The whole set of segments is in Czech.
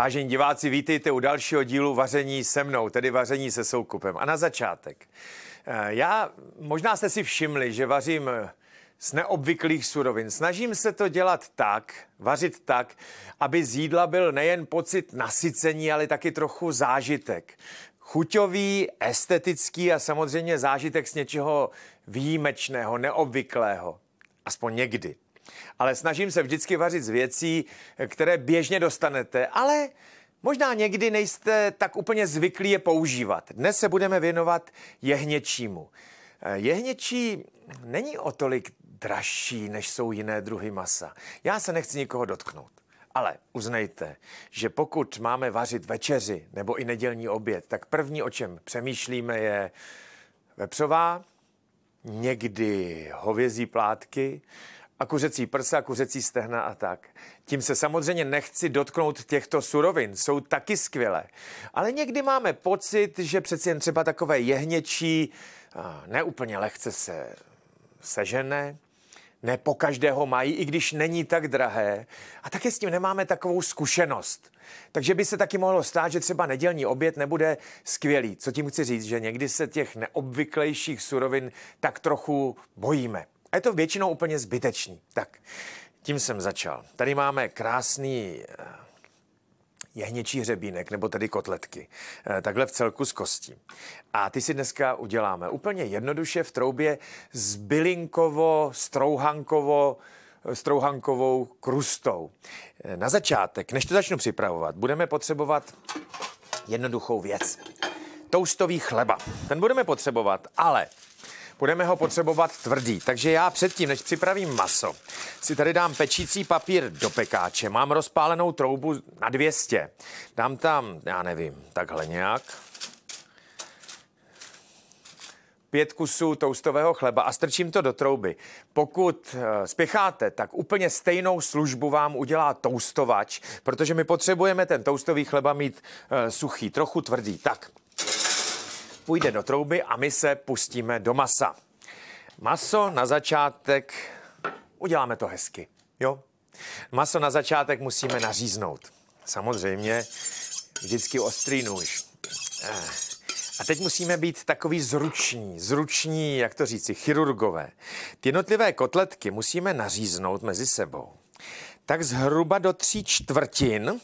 Vážení diváci, vítejte u dalšího dílu Vaření se mnou, tedy Vaření se soukupem. A na začátek. Eh, já, možná jste si všimli, že vařím eh, z neobvyklých surovin. Snažím se to dělat tak, vařit tak, aby z jídla byl nejen pocit nasycení, ale taky trochu zážitek. Chuťový, estetický a samozřejmě zážitek z něčeho výjimečného, neobvyklého. Aspoň někdy ale snažím se vždycky vařit z věcí, které běžně dostanete, ale možná někdy nejste tak úplně zvyklí je používat. Dnes se budeme věnovat jehněčímu. Eh, jehněčí není o tolik dražší, než jsou jiné druhy masa. Já se nechci nikoho dotknout. Ale uznejte, že pokud máme vařit večeři nebo i nedělní oběd, tak první, o čem přemýšlíme, je vepřová, někdy hovězí plátky, a kuřecí prsa a kuřecí stehna a tak. Tím se samozřejmě nechci dotknout těchto surovin, jsou taky skvělé. Ale někdy máme pocit, že přeci jen třeba takové jehněčí, neúplně lehce se sežené, ne po každého mají, i když není tak drahé. A také s tím nemáme takovou zkušenost. Takže by se taky mohlo stát, že třeba nedělní oběd nebude skvělý. Co tím chci říct, že někdy se těch neobvyklejších surovin tak trochu bojíme. A je to většinou úplně zbytečný. Tak, tím jsem začal. Tady máme krásný eh, jehněčí hřebínek nebo tedy kotletky. Eh, takhle v celku s kostí. A ty si dneska uděláme úplně jednoduše v troubě s bylinkovo, strouhankovo, eh, strouhankovou krustou. Na začátek, než to začnu připravovat, budeme potřebovat jednoduchou věc. Toustový chleba. Ten budeme potřebovat, ale Budeme ho potřebovat tvrdý, takže já předtím, než připravím maso, si tady dám pečící papír do pekáče. Mám rozpálenou troubu na 200. Dám tam, já nevím, takhle nějak. Pět kusů toustového chleba a strčím to do trouby. Pokud eh, spěcháte, tak úplně stejnou službu vám udělá toustovač, protože my potřebujeme ten toustový chleba mít eh, suchý, trochu tvrdý. Tak, půjde do trouby a my se pustíme do masa. Maso na začátek, uděláme to hezky, jo? Maso na začátek musíme naříznout. Samozřejmě vždycky ostrý nůž. Eh, a teď musíme být takový zruční, zruční, jak to říci, chirurgové. Ty jednotlivé kotletky musíme naříznout mezi sebou. Tak zhruba do tří čtvrtin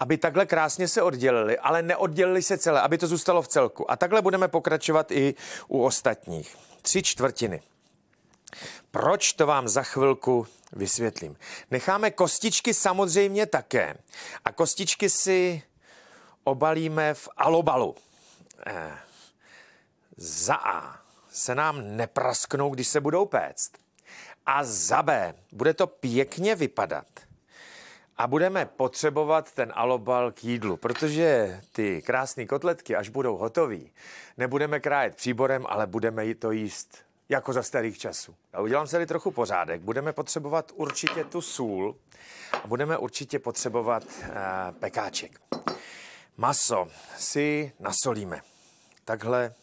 aby takhle krásně se oddělili, ale neoddělili se celé, aby to zůstalo v celku. A takhle budeme pokračovat i u ostatních. Tři čtvrtiny. Proč to vám za chvilku vysvětlím. Necháme kostičky samozřejmě také. A kostičky si obalíme v alobalu. Eh, za A se nám neprasknou, když se budou péct. A za B bude to pěkně vypadat. A budeme potřebovat ten alobal k jídlu, protože ty krásné kotletky, až budou hotové, nebudeme krájet příborem, ale budeme jí to jíst jako za starých časů. A udělám se tady trochu pořádek. Budeme potřebovat určitě tu sůl a budeme určitě potřebovat uh, pekáček. Maso si nasolíme. Takhle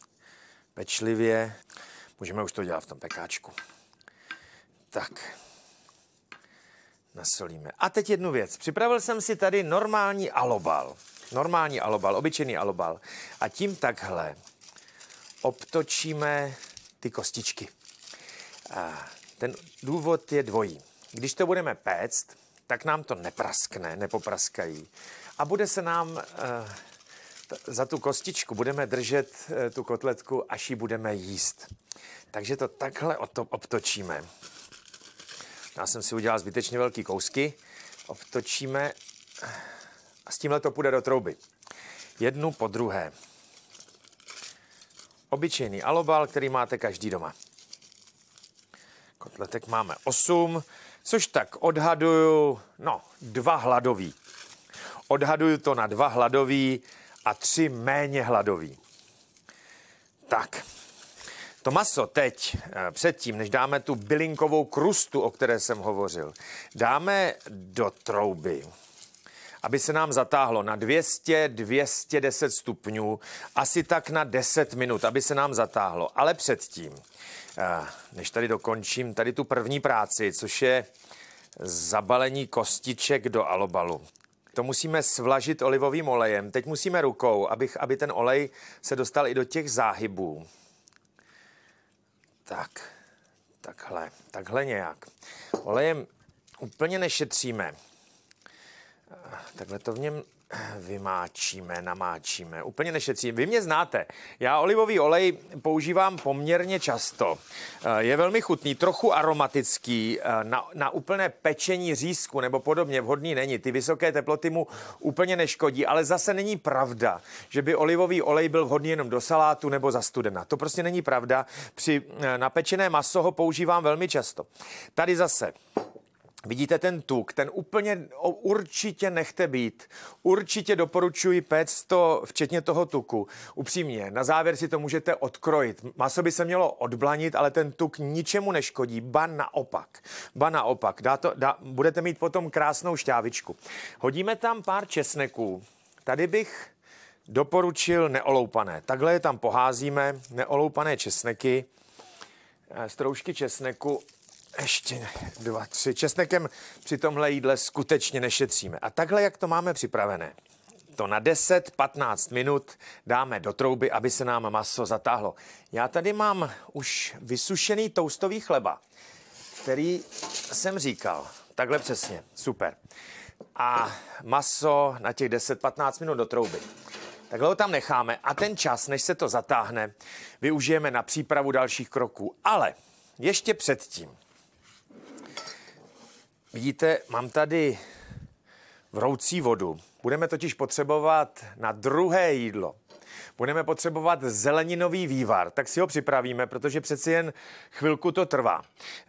pečlivě. Můžeme už to dělat v tom pekáčku. Tak, nasolíme. A teď jednu věc. Připravil jsem si tady normální alobal. Normální alobal, obyčejný alobal. A tím takhle obtočíme ty kostičky. A ten důvod je dvojí. Když to budeme péct, tak nám to nepraskne, nepopraskají. A bude se nám eh, za tu kostičku, budeme držet eh, tu kotletku, až ji budeme jíst. Takže to takhle obtočíme. Já jsem si udělal zbytečně velký kousky. Obtočíme a s tímhle to půjde do trouby. Jednu po druhé. Obyčejný alobal, který máte každý doma. Kotletek máme 8, což tak odhaduju, no, dva hladový. Odhaduju to na dva hladový a tři méně hladový. Tak, to maso teď, eh, předtím, než dáme tu bylinkovou krustu, o které jsem hovořil, dáme do trouby, aby se nám zatáhlo na 200-210 stupňů, asi tak na 10 minut, aby se nám zatáhlo. Ale předtím, eh, než tady dokončím, tady tu první práci, což je zabalení kostiček do alobalu. To musíme svlažit olivovým olejem. Teď musíme rukou, abych, aby ten olej se dostal i do těch záhybů. Tak, takhle, takhle nějak. Olejem úplně nešetříme. Eh, takhle to v něm vymáčíme, namáčíme. Úplně nešetří. Vy mě znáte. Já olivový olej používám poměrně často. Eh, je velmi chutný, trochu aromatický. Eh, na, na úplné pečení řízku nebo podobně vhodný není. Ty vysoké teploty mu úplně neškodí, ale zase není pravda, že by olivový olej byl vhodný jenom do salátu nebo za studena. To prostě není pravda. Při eh, napečené maso ho používám velmi často. Tady zase Vidíte ten tuk, ten úplně určitě nechte být. Určitě doporučuji péct to, včetně toho tuku. Upřímně, na závěr si to můžete odkrojit. Maso by se mělo odblanit, ale ten tuk ničemu neškodí, ba naopak. Ba naopak, dá to, dá, budete mít potom krásnou šťávičku. Hodíme tam pár česneků. Tady bych doporučil neoloupané. Takhle je tam poházíme, neoloupané česneky, eh, stroužky česneku ještě dva, tři. Česnekem při tomhle jídle skutečně nešetříme. A takhle, jak to máme připravené, to na 10-15 minut dáme do trouby, aby se nám maso zatáhlo. Já tady mám už vysušený toustový chleba, který jsem říkal. Takhle přesně, super. A maso na těch 10-15 minut do trouby. Takhle ho tam necháme a ten čas, než se to zatáhne, využijeme na přípravu dalších kroků. Ale ještě předtím Vidíte, mám tady vroucí vodu. Budeme totiž potřebovat na druhé jídlo. Budeme potřebovat zeleninový vývar, tak si ho připravíme, protože přeci jen chvilku to trvá.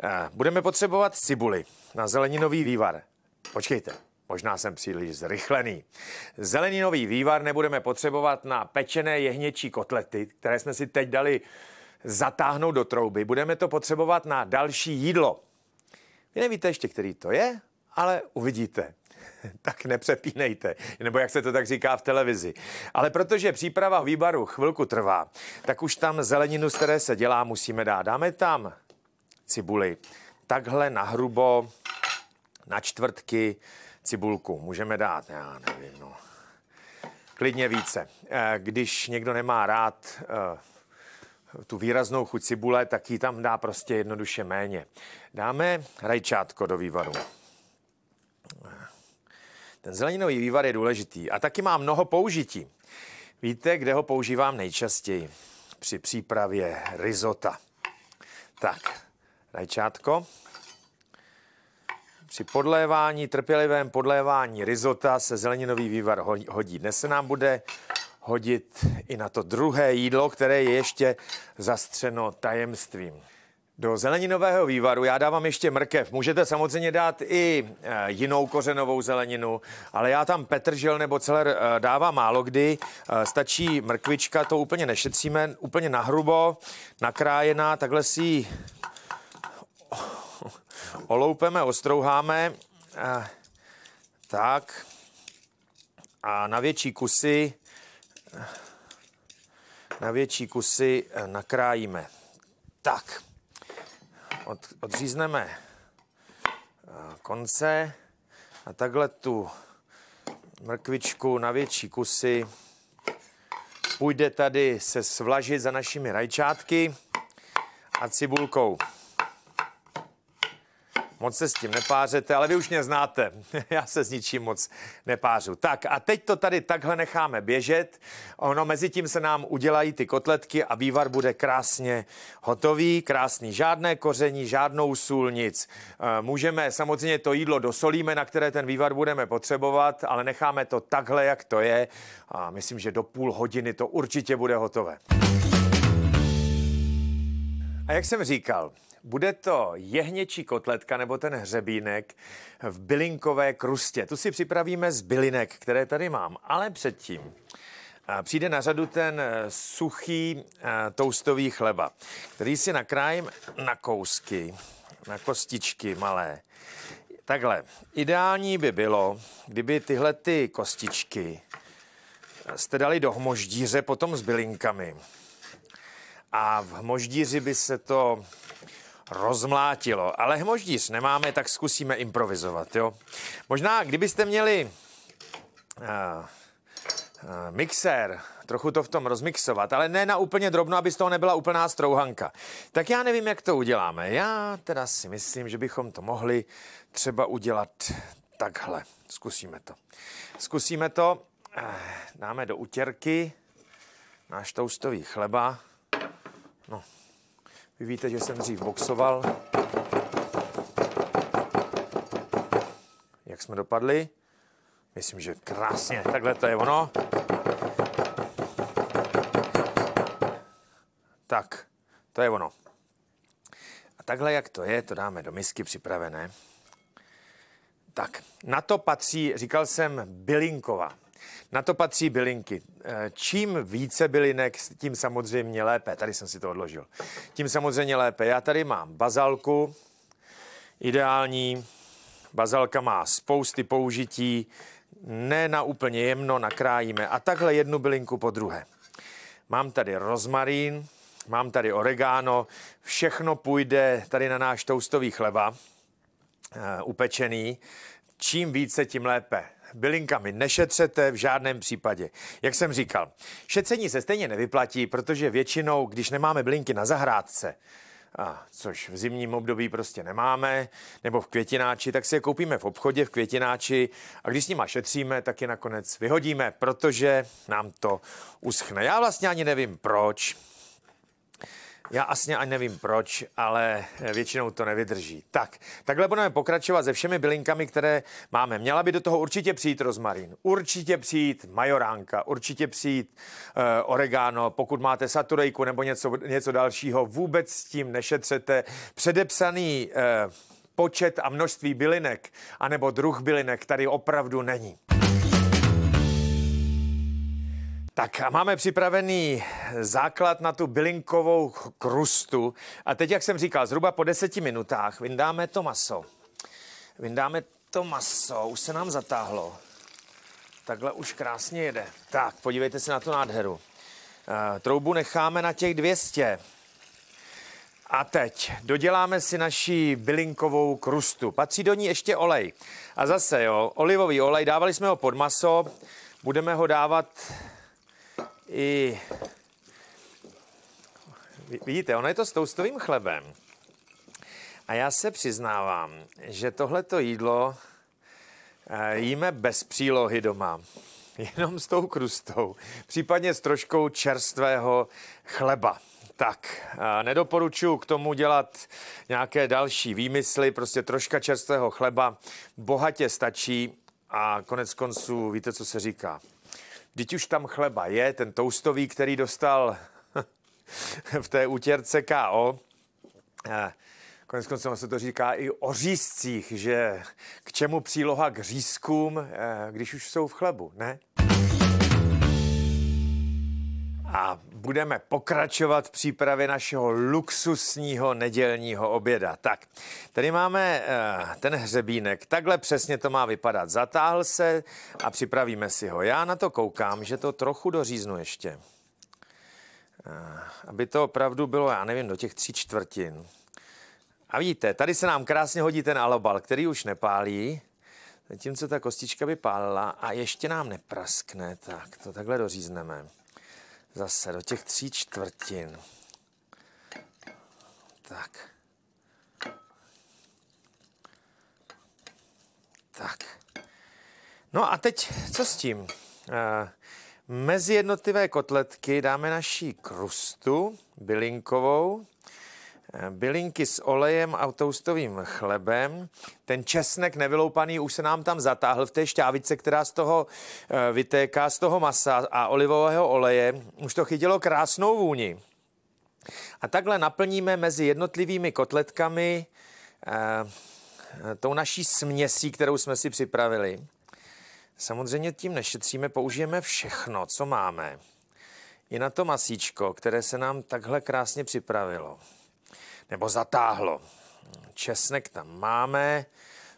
Eh, budeme potřebovat cibuli na zeleninový vývar. Počkejte, možná jsem příliš zrychlený. Zeleninový vývar nebudeme potřebovat na pečené jehněčí kotlety, které jsme si teď dali zatáhnout do trouby. Budeme to potřebovat na další jídlo. Vy nevíte ještě, který to je, ale uvidíte. tak nepřepínejte, nebo jak se to tak říká v televizi. Ale protože příprava výbaru chvilku trvá, tak už tam zeleninu, z které se dělá, musíme dát. Dáme tam cibuli. Takhle hrubo, na čtvrtky cibulku. Můžeme dát, já nevím, no. Klidně více. Eh, když někdo nemá rád eh, tu výraznou chuť cibule, tak ji tam dá prostě jednoduše méně. Dáme rajčátko do vývaru. Ten zeleninový vývar je důležitý a taky má mnoho použití. Víte, kde ho používám nejčastěji? Při přípravě risota. Tak, rajčátko. Při podlévání, trpělivém podlévání risota se zeleninový vývar hodí. Dnes se nám bude hodit i na to druhé jídlo, které je ještě zastřeno tajemstvím. Do zeleninového vývaru já dávám ještě mrkev. Můžete samozřejmě dát i eh, jinou kořenovou zeleninu, ale já tam petržel nebo celer eh, dávám málo kdy. Eh, stačí mrkvička, to úplně nešetříme, úplně nahrubo, nakrájená, takhle si ji oloupeme, ostrouháme. Tak. A na větší kusy na větší kusy eh, nakrájíme. Tak, od, odřízneme eh, konce a takhle tu mrkvičku na větší kusy půjde tady se svlažit za našimi rajčátky a cibulkou moc se s tím nepářete, ale vy už mě znáte. Já se s ničím moc nepářu. Tak a teď to tady takhle necháme běžet. Ono mezi tím se nám udělají ty kotletky a vývar bude krásně hotový, krásný. Žádné koření, žádnou sůl, nic. Eh, můžeme samozřejmě to jídlo dosolíme, na které ten vývar budeme potřebovat, ale necháme to takhle, jak to je. A myslím, že do půl hodiny to určitě bude hotové. A jak jsem říkal, bude to jehněčí kotletka nebo ten hřebínek v bylinkové krustě. Tu si připravíme z bylinek, které tady mám, ale předtím eh, přijde na řadu ten eh, suchý eh, toustový chleba, který si nakrájím na kousky, na kostičky malé. Takhle, ideální by bylo, kdyby tyhle ty kostičky jste dali do hmoždíře potom s bylinkami. A v hmoždíři by se to rozmlátilo. Ale hmoždíc nemáme, tak zkusíme improvizovat, jo. Možná, kdybyste měli uh, uh, mixér, trochu to v tom rozmixovat, ale ne na úplně drobno, aby z toho nebyla úplná strouhanka. Tak já nevím, jak to uděláme. Já teda si myslím, že bychom to mohli třeba udělat takhle. Zkusíme to. Zkusíme to. Eh, dáme do utěrky náš toustový chleba. No, vy víte, že jsem dřív boxoval. Jak jsme dopadli? Myslím, že krásně. Takhle to je ono. Tak, to je ono. A takhle, jak to je, to dáme do misky připravené. Tak, na to patří, říkal jsem, bylinkova. Na to patří bylinky. Eh, čím více bylinek, tím samozřejmě lépe. Tady jsem si to odložil. Tím samozřejmě lépe. Já tady mám bazalku, ideální. Bazalka má spousty použití, ne na úplně jemno nakrájíme. A takhle jednu bylinku po druhé. Mám tady rozmarín, mám tady oregano, všechno půjde tady na náš toustový chleba, eh, upečený. Čím více, tím lépe bylinkami nešetřete v žádném případě. Jak jsem říkal, šetření se stejně nevyplatí, protože většinou, když nemáme bylinky na zahrádce, a což v zimním období prostě nemáme, nebo v květináči, tak si je koupíme v obchodě v květináči a když s nima šetříme, tak je nakonec vyhodíme, protože nám to uschne. Já vlastně ani nevím proč, já asně ani nevím proč, ale eh, většinou to nevydrží. Tak, takhle budeme pokračovat se všemi bylinkami, které máme. Měla by do toho určitě přijít rozmarín, určitě přijít majoránka, určitě přijít uh, oregano, pokud máte saturejku nebo něco, něco dalšího, vůbec s tím nešetřete. Předepsaný uh, počet a množství bylinek, anebo druh bylinek tady opravdu není. Tak a máme připravený základ na tu bylinkovou krustu. A teď, jak jsem říkal, zhruba po deseti minutách vyndáme to maso. Vyndáme to maso, už se nám zatáhlo. Takhle už krásně jede. Tak, podívejte se na tu nádheru. E, troubu necháme na těch 200. A teď doděláme si naší bylinkovou krustu. Patří do ní ještě olej. A zase, jo, olivový olej, dávali jsme ho pod maso, budeme ho dávat i... Vidíte, ono je to s toustovým chlebem. A já se přiznávám, že tohleto jídlo eh, jíme bez přílohy doma. Jenom s tou krustou, případně s troškou čerstvého chleba. Tak, nedoporučuji k tomu dělat nějaké další výmysly, prostě troška čerstvého chleba bohatě stačí a konec konců víte, co se říká. Teď už tam chleba je, ten toustový, který dostal v té útěrce KO. Konec konců se to říká i o řízcích, že k čemu příloha k řízkům, eh, když už jsou v chlebu, ne? A budeme pokračovat v přípravě našeho luxusního nedělního oběda. Tak, tady máme eh, ten hřebínek. Takhle přesně to má vypadat. Zatáhl se a připravíme si ho. Já na to koukám, že to trochu doříznu ještě. Eh, aby to opravdu bylo, já nevím, do těch tří čtvrtin. A vidíte, tady se nám krásně hodí ten alobal, který už nepálí. Zatímco ta kostička by pálila a ještě nám nepraskne, tak to takhle dořízneme. Zase do těch tří čtvrtin. Tak. Tak. No a teď co s tím? Eh, mezi jednotlivé kotletky dáme naší krustu bylinkovou. Eh, bylinky s olejem a toustovým chlebem. Ten česnek nevyloupaný už se nám tam zatáhl v té šťávice, která z toho eh, vytéká, z toho masa a olivového oleje. Už to chytilo krásnou vůni. A takhle naplníme mezi jednotlivými kotletkami eh, tou naší směsí, kterou jsme si připravili. Samozřejmě tím nešetříme, použijeme všechno, co máme. I na to masíčko, které se nám takhle krásně připravilo nebo zatáhlo. Česnek tam máme,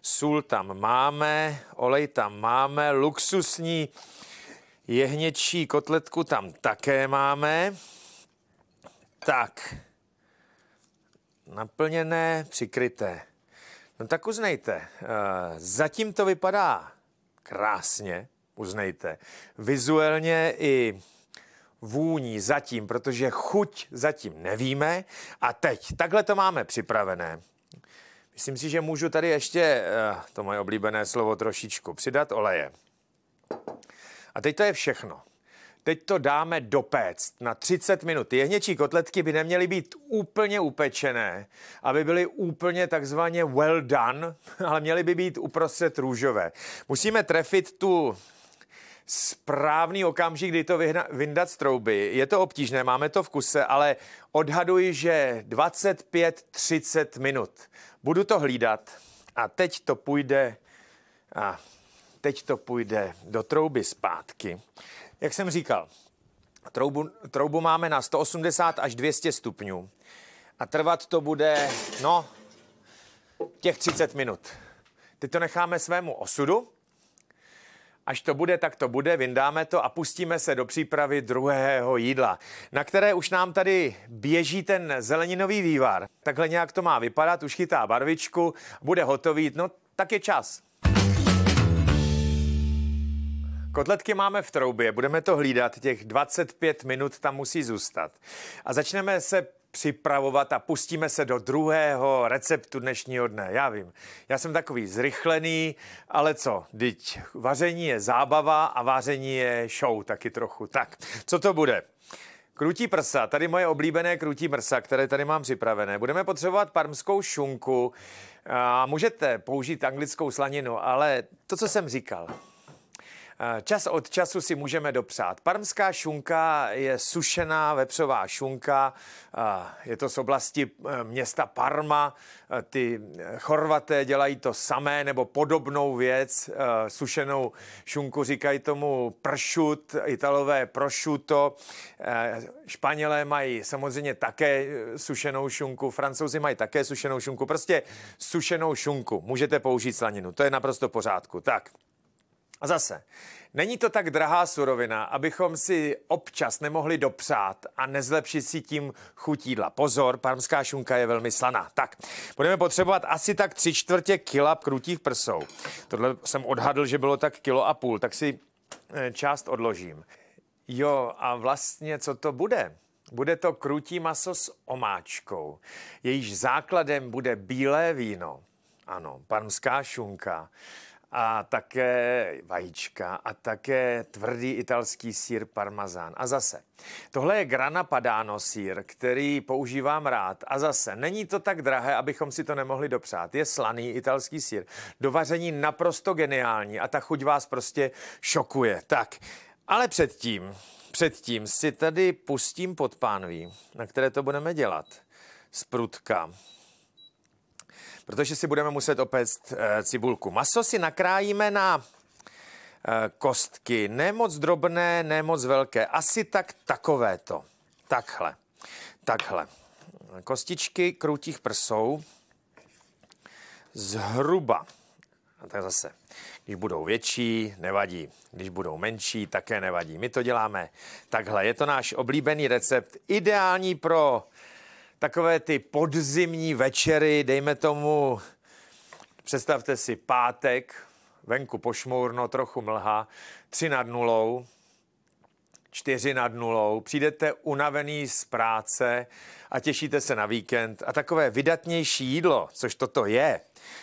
sůl tam máme, olej tam máme, luxusní jehněčí kotletku tam také máme. Tak, naplněné, přikryté. No tak uznejte, eh, zatím to vypadá krásně, uznejte. Vizuálně i vůní zatím, protože chuť zatím nevíme. A teď, takhle to máme připravené. Myslím si, že můžu tady ještě eh, to moje oblíbené slovo trošičku přidat oleje. A teď to je všechno. Teď to dáme dopéct na 30 minut. Ty jehněčí kotletky by neměly být úplně upečené, aby byly úplně takzvaně well done, ale měly by být uprostřed růžové. Musíme trefit tu správný okamžik, kdy to vyhna, vyndat z trouby. Je to obtížné, máme to v kuse, ale odhaduji, že 25-30 minut. Budu to hlídat a teď to půjde... A teď to půjde do trouby zpátky. Jak jsem říkal, troubu, troubu máme na 180 až 200 stupňů a trvat to bude, no, těch 30 minut. Teď to necháme svému osudu Až to bude, tak to bude, vyndáme to a pustíme se do přípravy druhého jídla, na které už nám tady běží ten zeleninový vývar. Takhle nějak to má vypadat, už chytá barvičku, bude hotový, no tak je čas. Kotletky máme v troubě, budeme to hlídat, těch 25 minut tam musí zůstat. A začneme se připravovat a pustíme se do druhého receptu dnešního dne. Já vím, já jsem takový zrychlený, ale co, teď vaření je zábava a vaření je show taky trochu. Tak, co to bude? Krutí prsa, tady moje oblíbené krutí prsa, které tady mám připravené. Budeme potřebovat parmskou šunku, a můžete použít anglickou slaninu, ale to, co jsem říkal, Čas od času si můžeme dopřát. Parmská šunka je sušená vepřová šunka. Je to z oblasti e, města Parma. E, ty e, Chorvaté dělají to samé nebo podobnou věc. Sušenou šunku říkají tomu pršut, Italové prošuto. Španělé mají samozřejmě také sušenou šunku, Francouzi mají také sušenou šunku. Prostě sušenou šunku. Můžete použít slaninu, to je naprosto pořádku. Tak, a zase, není to tak drahá surovina, abychom si občas nemohli dopřát a nezlepšit si tím chutídla. Pozor, parmská šunka je velmi slaná. Tak, budeme potřebovat asi tak tři čtvrtě kila krutých prsou. Tohle jsem odhadl, že bylo tak kilo a půl, tak si eh, část odložím. Jo, a vlastně co to bude? Bude to krutí maso s omáčkou. Jejíž základem bude bílé víno. Ano, parmská šunka a také vajíčka a také tvrdý italský sír parmazán. A zase, tohle je grana padano sír, který používám rád. A zase, není to tak drahé, abychom si to nemohli dopřát. Je slaný italský sír. Do vaření naprosto geniální a ta chuť vás prostě šokuje. Tak, ale předtím, předtím si tady pustím pod pánví, na které to budeme dělat. Z prutka protože si budeme muset opéct e, cibulku. Maso si nakrájíme na e, kostky, nemoc drobné, nemoc velké, asi tak takovéto. Takhle, takhle. Kostičky krutých prsou zhruba. A tak zase, když budou větší, nevadí. Když budou menší, také nevadí. My to děláme takhle. Je to náš oblíbený recept, ideální pro takové ty podzimní večery, dejme tomu, představte si pátek, venku pošmourno, trochu mlha, tři nad nulou, čtyři nad nulou, přijdete unavený z práce a těšíte se na víkend a takové vydatnější jídlo, což toto je,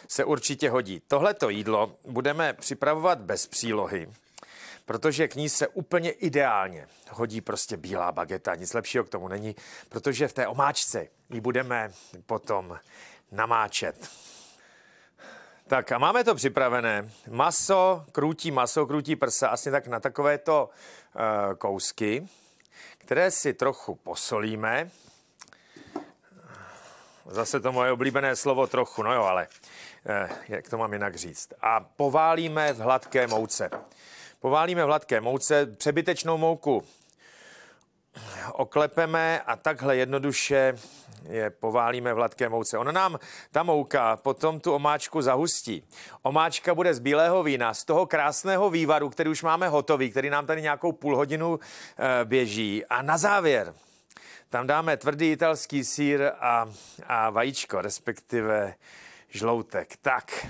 se určitě hodí. Tohleto jídlo budeme připravovat bez přílohy, protože k ní se úplně ideálně hodí prostě bílá bageta. Nic lepšího k tomu není, protože v té omáčce ji budeme potom namáčet. Tak a máme to připravené. Maso, krutí maso, krutí prsa, asi tak na takovéto e, kousky, které si trochu posolíme. Zase to moje oblíbené slovo trochu, no jo, ale eh, jak to mám jinak říct. A poválíme v hladké mouce. Poválíme v hladké mouce přebytečnou mouku. Oklepeme a takhle jednoduše je poválíme v hladké mouce. Ona nám, ta mouka, potom tu omáčku zahustí. Omáčka bude z bílého vína, z toho krásného vývaru, který už máme hotový, který nám tady nějakou půl hodinu eh, běží. A na závěr tam dáme tvrdý italský sír a, a vajíčko, respektive žloutek. Tak,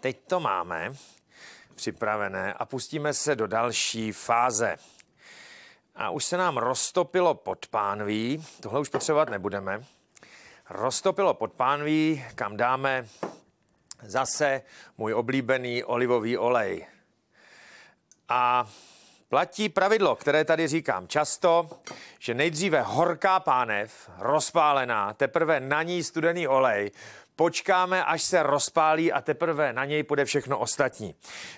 teď to máme připravené a pustíme se do další fáze. A už se nám roztopilo pod pánví, tohle už potřebovat nebudeme. Roztopilo pod pánví, kam dáme zase můj oblíbený olivový olej. A platí pravidlo, které tady říkám často, že nejdříve horká pánev, rozpálená, teprve na ní studený olej, Počkáme, až se rozpálí a teprve na něj půjde všechno ostatní.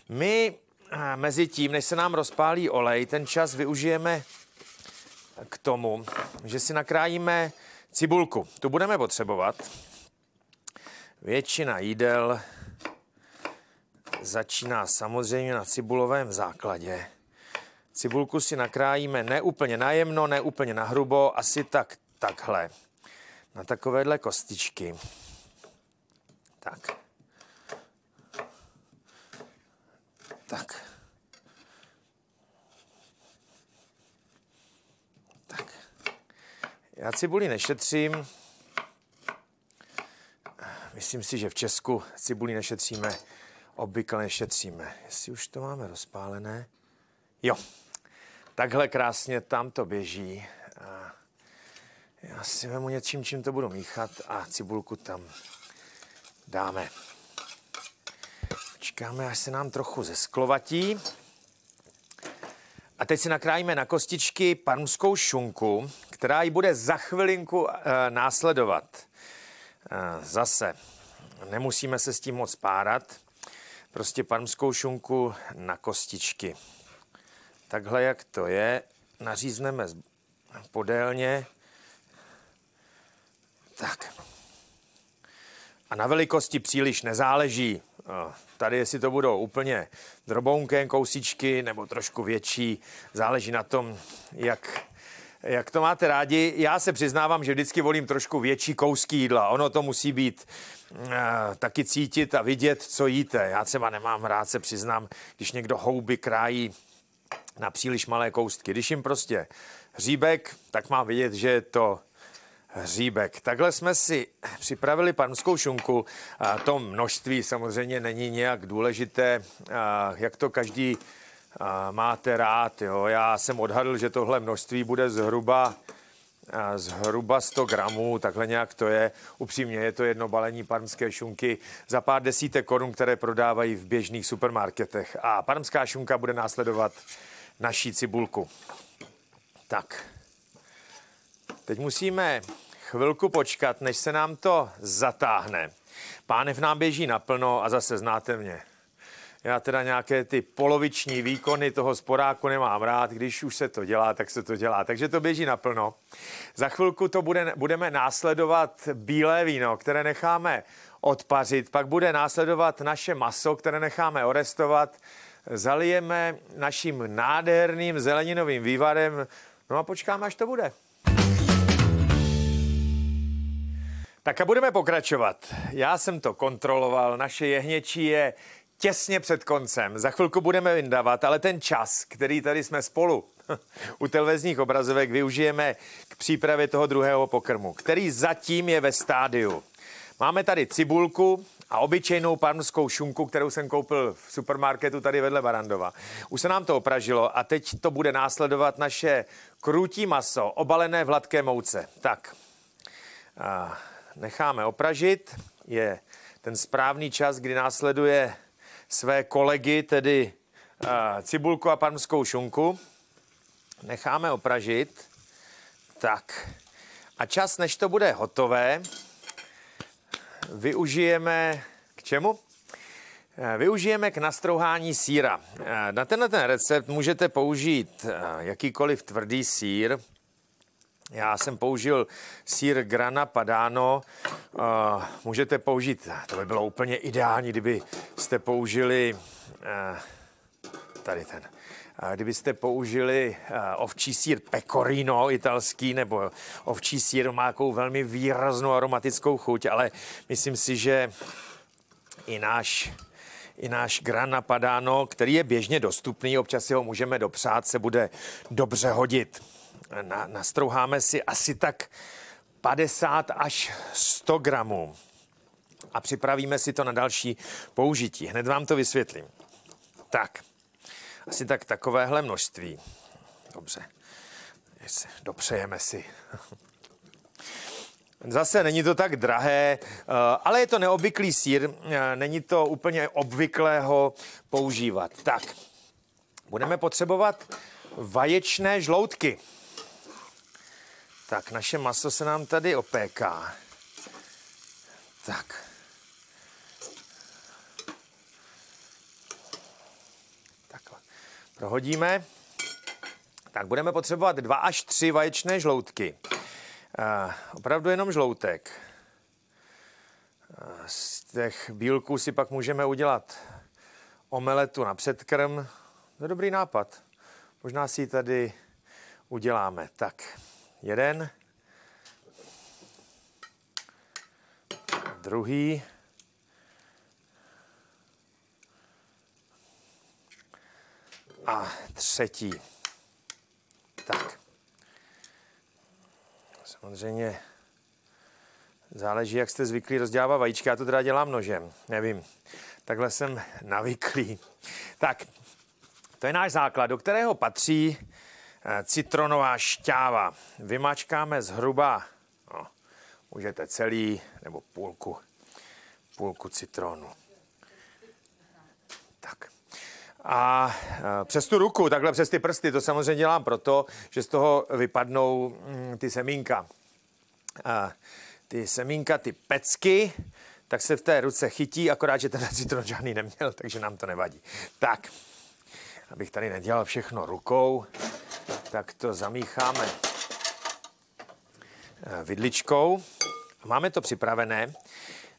My eh, mezi tím, než se nám rozpálí olej, ten čas využijeme k tomu, že si nakrájíme cibulku. Tu budeme potřebovat. Většina jídel začíná samozřejmě na cibulovém základě. Cibulku si nakrájíme neúplně najemno, neúplně nahrubo, asi tak takhle. Na takovéhle kostičky. Tak. Tak. Tak. Já cibuli nešetřím. Myslím si, že v Česku cibuli nešetříme, obvykle nešetříme. Jestli už to máme rozpálené. Jo, takhle krásně tam to běží. já si vemu něčím, čím to budu míchat a cibulku tam dáme. Počkáme, až se nám trochu zesklovatí. A teď si nakrájíme na kostičky parmskou šunku, která ji bude za chvilinku e, následovat. E, zase, nemusíme se s tím moc párat. Prostě parmskou šunku na kostičky. Takhle, jak to je, nařízneme podélně. Tak. A na velikosti příliš nezáleží. Tady, jestli to budou úplně drobounké kousičky nebo trošku větší, záleží na tom, jak, jak to máte rádi. Já se přiznávám, že vždycky volím trošku větší kousky jídla. Ono to musí být eh, taky cítit a vidět, co jíte. Já třeba nemám rád, se přiznám, když někdo houby krájí na příliš malé kousky, Když jim prostě hříbek, tak mám vidět, že je to hříbek. Takhle jsme si připravili panskou šunku. A to množství samozřejmě není nějak důležité, a jak to každý a máte rád. Jo. Já jsem odhadl, že tohle množství bude zhruba zhruba 100 gramů, takhle nějak to je. Upřímně je to jedno balení parmské šunky za pár desítek korun, které prodávají v běžných supermarketech. A parmská šunka bude následovat naší cibulku. Tak, teď musíme chvilku počkat, než se nám to zatáhne. v nám běží naplno a zase znáte mě. Já teda nějaké ty poloviční výkony toho sporáku nemám rád. Když už se to dělá, tak se to dělá. Takže to běží naplno. Za chvilku to bude, budeme následovat bílé víno, které necháme odpařit. Pak bude následovat naše maso, které necháme orestovat. Zalijeme naším nádherným zeleninovým vývarem. No a počkáme, až to bude. Tak a budeme pokračovat. Já jsem to kontroloval, naše jehněčí je těsně před koncem. Za chvilku budeme vyndavat, ale ten čas, který tady jsme spolu u televizních obrazovek, využijeme k přípravě toho druhého pokrmu, který zatím je ve stádiu. Máme tady cibulku a obyčejnou parmskou šunku, kterou jsem koupil v supermarketu tady vedle Barandova. Už se nám to opražilo a teď to bude následovat naše krutí maso, obalené v hladké mouce. Tak, a necháme opražit. Je ten správný čas, kdy následuje své kolegy, tedy uh, cibulku a parmskou šunku. Necháme opražit. Tak. A čas, než to bude hotové, využijeme k čemu? Eh, využijeme k nastrouhání síra. Eh, na tenhle ten recept můžete použít jakýkoliv tvrdý sír, já jsem použil sír grana padano. Uh, můžete použít, to by bylo úplně ideální, kdybyste použili uh, tady ten. Eh, kdybyste použili ovčí sír pecorino italský nebo ovčí sír má jakou velmi výraznou aromatickou chuť, ale myslím si, že i náš i náš Grana Padano, který je běžně dostupný, občas si ho můžeme dopřát, se bude dobře hodit na, nastrouháme si asi tak 50 až 100 gramů a připravíme si to na další použití. Hned vám to vysvětlím. Tak, asi tak takovéhle množství. Dobře, dopřejeme si. Zase není to tak drahé, eh, ale je to neobvyklý sír, eh, není to úplně obvyklého používat. Tak, budeme potřebovat vaječné žloutky. Tak, naše maso se nám tady opéká. Tak. Takhle. Prohodíme. Tak budeme potřebovat dva až tři vaječné žloutky. Uh, opravdu jenom žloutek. Eh, z těch bílků si pak můžeme udělat omeletu na předkrm. To je dobrý nápad. Možná si ji tady uděláme. Tak. Jeden. Druhý. A třetí. Tak. Samozřejmě záleží, jak jste zvyklí rozdělávat vajíčka. Já to teda dělám nožem, nevím. Takhle jsem navyklý. Tak, to je náš základ, do kterého patří Eh, citronová šťáva. Vymačkáme zhruba, no, můžete celý nebo půlku, půlku citronu. Tak. A eh, přes tu ruku, takhle přes ty prsty, to samozřejmě dělám proto, že z toho vypadnou hm, ty semínka. A eh, ty semínka, ty pecky, tak se v té ruce chytí, akorát, že ten citron žádný neměl, takže nám to nevadí. Tak abych tady nedělal všechno rukou, tak to zamícháme eh, vidličkou. Máme to připravené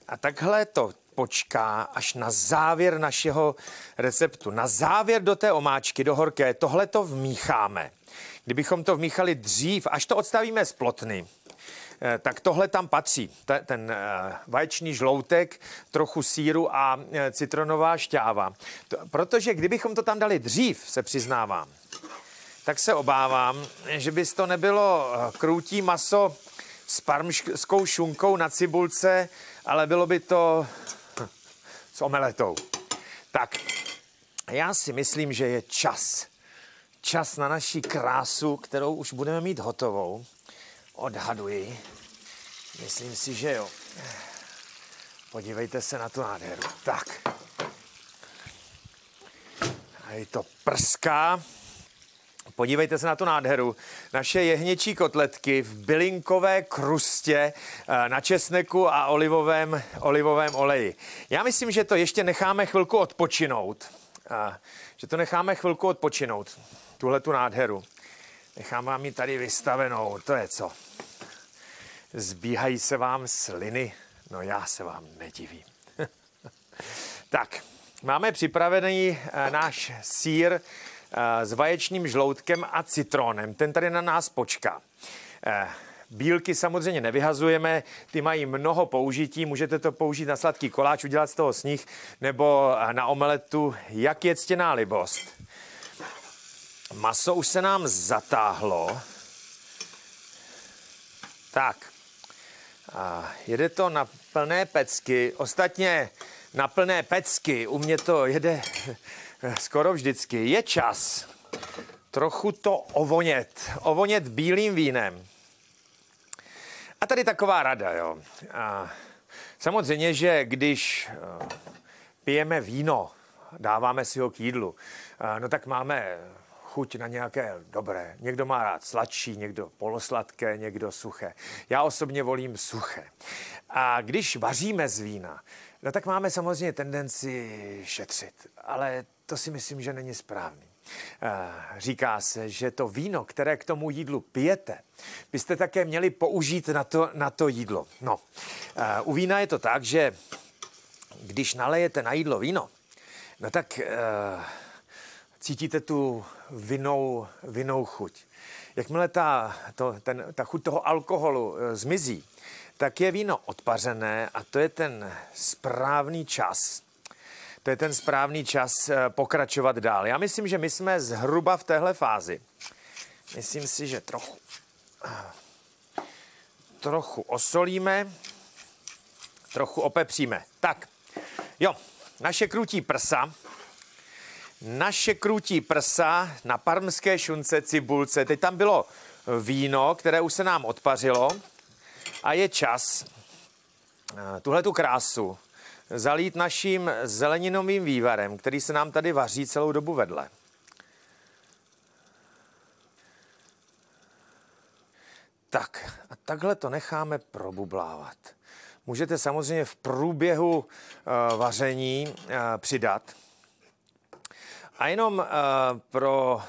a takhle to počká až na závěr našeho receptu. Na závěr do té omáčky, do horké, tohle to vmícháme. Kdybychom to vmíchali dřív, až to odstavíme z plotny, Eh, tak tohle tam patří. Ten eh, vaječný žloutek, trochu síru a eh, citronová šťáva. Protože kdybychom to tam dali dřív, se přiznávám, tak se obávám, že by to nebylo krutí maso s parmskou šunkou na cibulce, ale bylo by to s omeletou. Tak, já si myslím, že je čas. Čas na naší krásu, kterou už budeme mít hotovou. Odhaduji. Myslím si, že jo. Podívejte se na tu nádheru. Tak. A je to prská. Podívejte se na tu nádheru. Naše jehněčí kotletky v bylinkové krustě eh, na česneku a olivovém, olivovém oleji. Já myslím, že to ještě necháme chvilku odpočinout. Eh, že to necháme chvilku odpočinout, tuhle tu nádheru. Nechám vám ji tady vystavenou, to je co zbíhají se vám sliny. No já se vám nedivím. tak, máme připravený eh, náš sír eh, s vaječním žloutkem a citronem. Ten tady na nás počká. Eh, bílky samozřejmě nevyhazujeme, ty mají mnoho použití, můžete to použít na sladký koláč, udělat z toho sníh nebo na omeletu, jak je ctěná libost. Maso už se nám zatáhlo. Tak, a jede to na plné pecky. Ostatně na plné pecky u mě to jede skoro vždycky. Je čas trochu to ovonět. Ovonět bílým vínem. A tady taková rada, jo. A samozřejmě, že když eh, pijeme víno, dáváme si ho k jídlu, eh, no tak máme chuť na nějaké dobré. Někdo má rád sladší, někdo polosladké, někdo suché. Já osobně volím suché. A když vaříme z vína, no tak máme samozřejmě tendenci šetřit, ale to si myslím, že není správný. Eh, říká se, že to víno, které k tomu jídlu pijete, byste také měli použít na to, na to jídlo. No, eh, u vína je to tak, že když nalejete na jídlo víno, no tak eh, cítíte tu vinou, vinou chuť. Jakmile ta, to, ten, ta chuť toho alkoholu e, zmizí, tak je víno odpařené a to je ten správný čas. To je ten správný čas e, pokračovat dál. Já myslím, že my jsme zhruba v téhle fázi. Myslím si, že trochu, trochu osolíme, trochu opepříme. Tak, jo, naše krutí prsa naše krutí prsa na parmské šunce cibulce. Teď tam bylo víno, které už se nám odpařilo a je čas eh, tuhle tu krásu zalít naším zeleninovým vývarem, který se nám tady vaří celou dobu vedle. Tak, a takhle to necháme probublávat. Můžete samozřejmě v průběhu uh, vaření uh, přidat a jenom uh, pro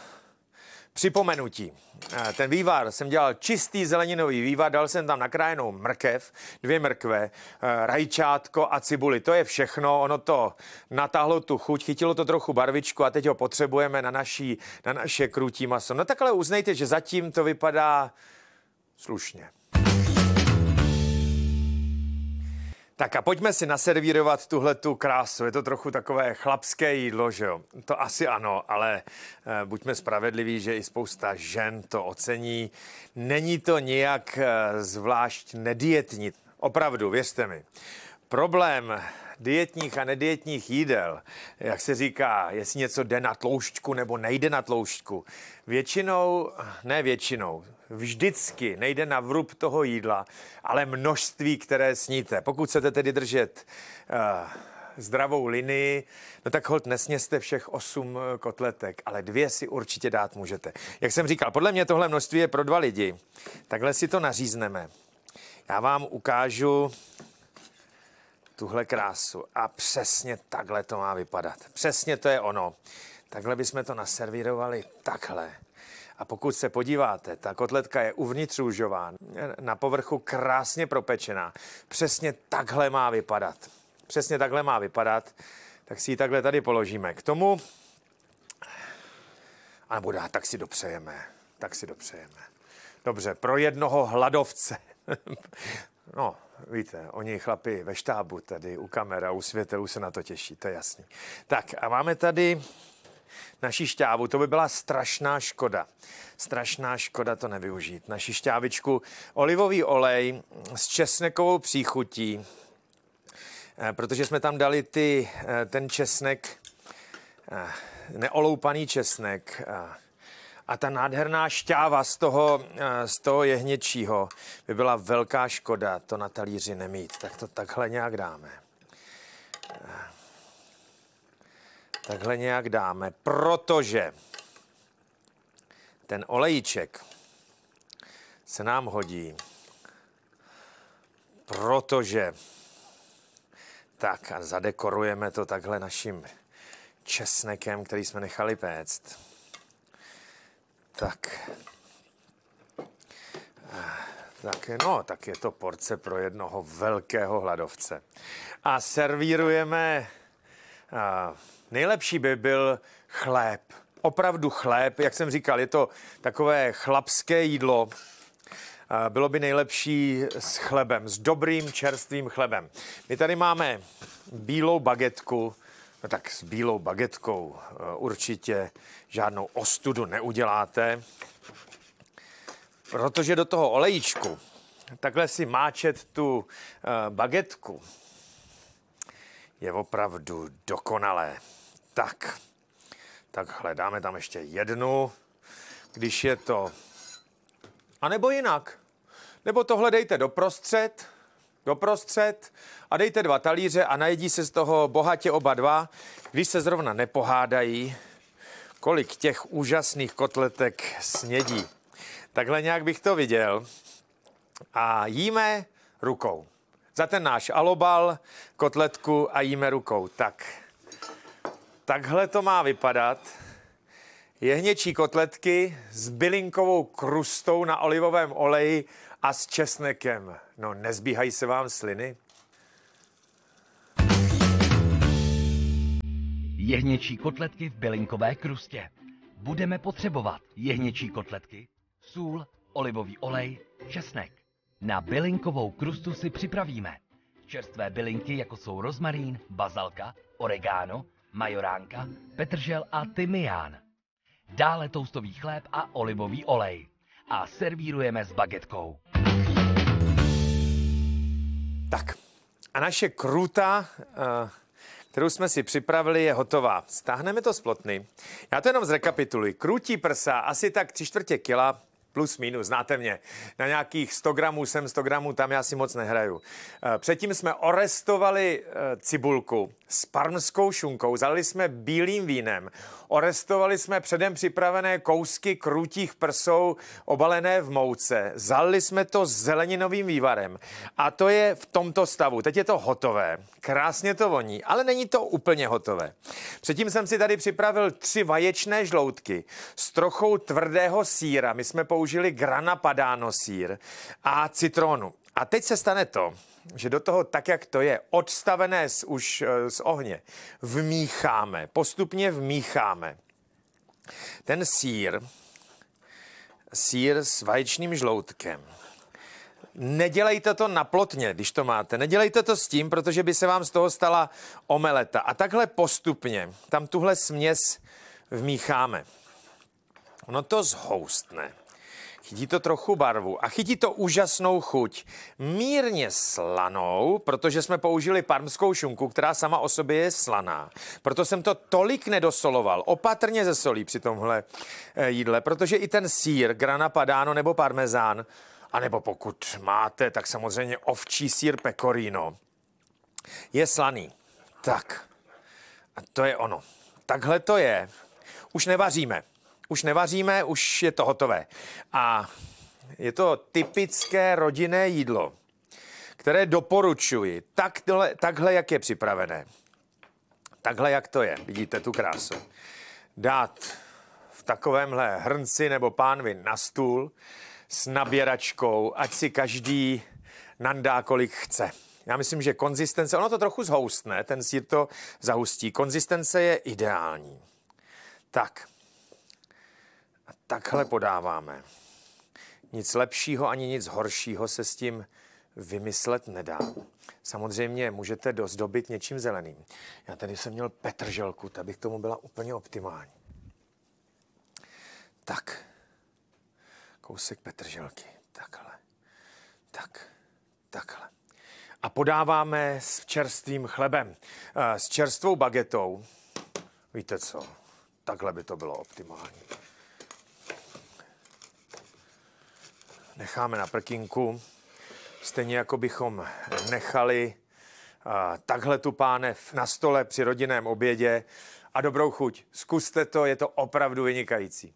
připomenutí. Eh, ten vývar jsem dělal čistý zeleninový vývar, dal jsem tam nakrájenou mrkev, dvě mrkve, eh, rajčátko a cibuli. To je všechno, ono to natáhlo tu chuť, chytilo to trochu barvičku a teď ho potřebujeme na, naší, na naše krutí maso. No takhle uznejte, že zatím to vypadá slušně. Tak a pojďme si naservírovat tuhle tu krásu. Je to trochu takové chlapské jídlo, že jo? To asi ano, ale eh, buďme spravedliví, že i spousta žen to ocení. Není to nijak eh, zvlášť nedietní. Opravdu, věřte mi. Problém dietních a nedietních jídel. Jak se říká, jestli něco jde na tloušťku nebo nejde na tloušťku. Většinou, ne většinou, vždycky nejde na vrub toho jídla, ale množství, které sníte. Pokud chcete tedy držet uh, zdravou linii, no tak hold nesněste všech osm eh, kotletek, ale dvě si určitě dát můžete. Jak jsem říkal, podle mě tohle množství je pro dva lidi. Takhle si to nařízneme. Já vám ukážu tuhle krásu. A přesně takhle to má vypadat. Přesně to je ono. Takhle bychom to naservírovali takhle. A pokud se podíváte, ta kotletka je uvnitř růžová, na povrchu krásně propečená. Přesně takhle má vypadat. Přesně takhle má vypadat. Tak si ji takhle tady položíme. K tomu, a nebo dá, tak si dopřejeme. Tak si dopřejeme. Dobře, pro jednoho hladovce. no, Víte, oni chlapi ve štábu tady u kamera, u světelů se na to těší, to je jasný. Tak a máme tady naši šťávu. To by byla strašná škoda. Strašná škoda to nevyužít. Naši šťávičku olivový olej s česnekovou příchutí, eh, protože jsme tam dali ty, eh, ten česnek, eh, neoloupaný česnek, a ta nádherná šťáva z toho, eh, z toho jehněčího by byla velká škoda to na talíři nemít. Tak to takhle nějak dáme. Eh, takhle nějak dáme, protože ten olejíček se nám hodí, protože tak a zadekorujeme to takhle naším česnekem, který jsme nechali péct. Tak. Eh, tak no, tak je to porce pro jednoho velkého hladovce. A servírujeme... A, eh, nejlepší by byl chléb. Opravdu chléb, jak jsem říkal, je to takové chlapské jídlo. A, eh, bylo by nejlepší s chlebem, s dobrým čerstvým chlebem. My tady máme bílou bagetku, No tak s bílou bagetkou eh, určitě žádnou ostudu neuděláte, protože do toho olejíčku takhle si máčet tu eh, bagetku je opravdu dokonalé. Tak, tak hledáme tam ještě jednu, když je to... A nebo jinak. Nebo to hledejte doprostřed, doprostřed a dejte dva talíře a najedí se z toho bohatě oba dva, když se zrovna nepohádají, kolik těch úžasných kotletek snědí. Takhle nějak bych to viděl. A jíme rukou. Za ten náš alobal, kotletku a jíme rukou. Tak, takhle to má vypadat. Jehněčí kotletky s bylinkovou krustou na olivovém oleji a s česnekem. No, nezbíhají se vám sliny? Jehněčí kotletky v bylinkové krustě. Budeme potřebovat jehněčí kotletky, sůl, olivový olej, česnek. Na bylinkovou krustu si připravíme čerstvé bylinky, jako jsou rozmarín, bazalka, oregano, majoránka, petržel a tymián. Dále toustový chléb a olivový olej a servírujeme s bagetkou. Tak a naše kruta, eh, kterou jsme si připravili, je hotová. Stáhneme to z plotny. Já to jenom zrekapituluji. Krutí prsa, asi tak tři čtvrtě kila, plus minus, znáte mě. Na nějakých 100 gramů sem, 100 gramů tam, já si moc nehraju. Eh, předtím jsme orestovali eh, cibulku s parmskou šunkou, zalili jsme bílým vínem, orestovali jsme předem připravené kousky krutých prsou obalené v mouce, zalili jsme to zeleninovým vývarem a to je v tomto stavu. Teď je to hotové, krásně to voní, ale není to úplně hotové. Předtím jsem si tady připravil tři vaječné žloutky s trochou tvrdého síra. My jsme pou použili grana padano sír a citronu. A teď se stane to, že do toho, tak jak to je, odstavené z, už eh, z ohně, vmícháme, postupně vmícháme ten sír, sír s vaječným žloutkem. Nedělejte to na plotně, když to máte. Nedělejte to s tím, protože by se vám z toho stala omeleta. A takhle postupně tam tuhle směs vmícháme. Ono to zhoustne. Chytí to trochu barvu a chytí to úžasnou chuť. Mírně slanou, protože jsme použili parmskou šunku, která sama o sobě je slaná. Proto jsem to tolik nedosoloval. Opatrně ze solí při tomhle eh, jídle, protože i ten sír, grana padano nebo parmezán, a nebo pokud máte, tak samozřejmě ovčí sír pecorino, je slaný. Tak, a to je ono. Takhle to je. Už nevaříme už nevaříme, už je to hotové. A je to typické rodinné jídlo, které doporučuji takhle, takhle jak je připravené. Takhle, jak to je. Vidíte tu krásu. Dát v takovémhle hrnci nebo pánvi na stůl s naběračkou, ať si každý nandá, kolik chce. Já myslím, že konzistence, ono to trochu zhoustne, ten sír to zahustí. Konzistence je ideální. Tak, takhle podáváme. Nic lepšího ani nic horšího se s tím vymyslet nedá. Samozřejmě můžete dozdobit něčím zeleným. Já tady jsem měl petrželku, ta by k tomu byla úplně optimální. Tak, kousek petrželky, takhle, tak, takhle. A podáváme s čerstvým chlebem, eh, s čerstvou bagetou. Víte co, takhle by to bylo optimální. necháme na prkinku, stejně jako bychom nechali uh, takhle tu pánev na stole při rodinném obědě. A dobrou chuť, zkuste to, je to opravdu vynikající.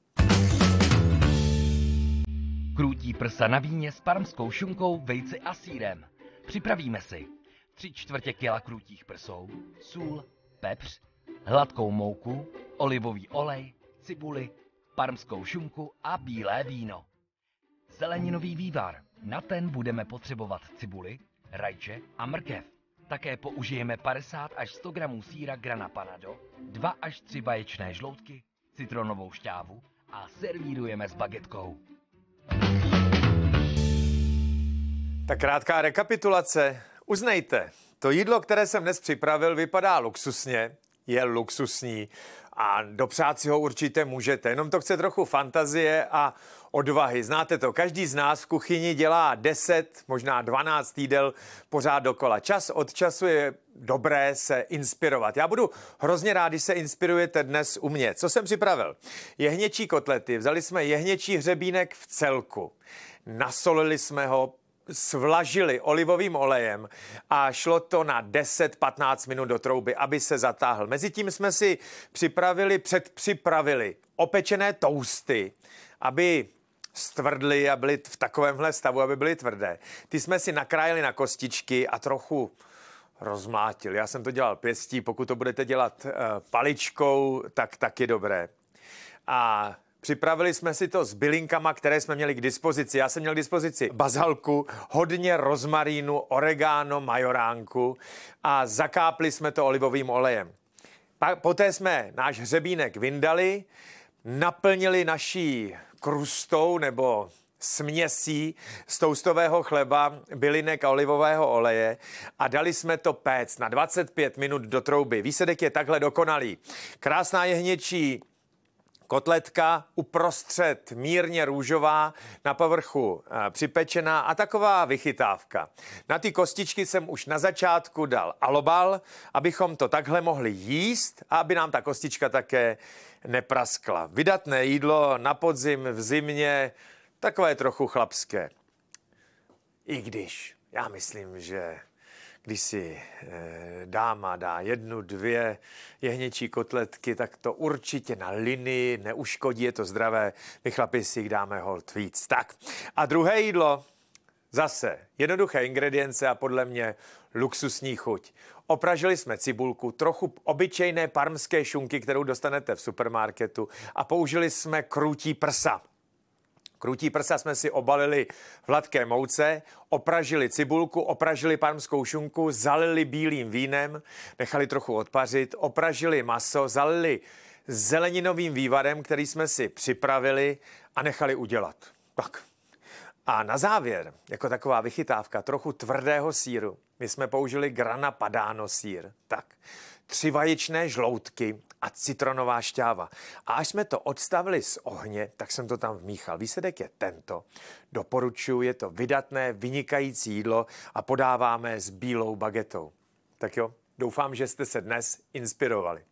Krutí prsa na víně s parmskou šunkou, vejci a sírem. Připravíme si tři čtvrtě kila krutích prsou, sůl, pepř, hladkou mouku, olivový olej, cibuli, parmskou šunku a bílé víno zeleninový vývar. Na ten budeme potřebovat cibuli, rajče a mrkev. Také použijeme 50 až 100 gramů síra grana panado, 2 až 3 vaječné žloutky, citronovou šťávu a servírujeme s bagetkou. Tak krátká rekapitulace. Uznejte, to jídlo, které jsem dnes připravil, vypadá luxusně, je luxusní a dopřát si ho určitě můžete. Jenom to chce trochu fantazie a odvahy. Znáte to, každý z nás v kuchyni dělá 10, možná 12 týdel pořád dokola. Čas od času je dobré se inspirovat. Já budu hrozně rád, když se inspirujete dnes u mě. Co jsem připravil? Jehněčí kotlety. Vzali jsme jehněčí hřebínek v celku. Nasolili jsme ho, svlažili olivovým olejem a šlo to na 10-15 minut do trouby, aby se zatáhl. Mezitím jsme si připravili, předpřipravili opečené tousty, aby stvrdly a byly v takovémhle stavu, aby byly tvrdé. Ty jsme si nakrájeli na kostičky a trochu rozmlátil. Já jsem to dělal pěstí, pokud to budete dělat eh, paličkou, tak taky dobré. A Připravili jsme si to s bylinkama, které jsme měli k dispozici. Já jsem měl k dispozici bazalku, hodně rozmarínu, oregano, majoránku a zakápli jsme to olivovým olejem. Pa, poté jsme náš hřebínek vyndali, naplnili naší krustou nebo směsí z toustového chleba, bylinek a olivového oleje a dali jsme to péct na 25 minut do trouby. Výsledek je takhle dokonalý. Krásná jehněčí Kotletka uprostřed mírně růžová, na povrchu eh, připečená a taková vychytávka. Na ty kostičky jsem už na začátku dal alobal, abychom to takhle mohli jíst a aby nám ta kostička také nepraskla. Vydatné jídlo na podzim, v zimě, takové trochu chlapské. I když já myslím, že když si eh, dáma dá jednu, dvě jehněčí kotletky, tak to určitě na linii neuškodí, je to zdravé. My chlapi si jich dáme hold víc. Tak a druhé jídlo, zase jednoduché ingredience a podle mě luxusní chuť. Opražili jsme cibulku, trochu obyčejné parmské šunky, kterou dostanete v supermarketu a použili jsme krutí prsa. Krutí prsa jsme si obalili v hladké mouce, opražili cibulku, opražili parmskou šunku, zalili bílým vínem, nechali trochu odpařit, opražili maso, zalili zeleninovým vývarem, který jsme si připravili a nechali udělat. Tak. A na závěr, jako taková vychytávka, trochu tvrdého síru. My jsme použili grana padáno sír. Tak. Tři vaječné žloutky, a citronová šťáva. A až jsme to odstavili z ohně, tak jsem to tam vmíchal. Výsledek je tento. Doporučuji, je to vydatné, vynikající jídlo a podáváme s bílou bagetou. Tak jo, doufám, že jste se dnes inspirovali.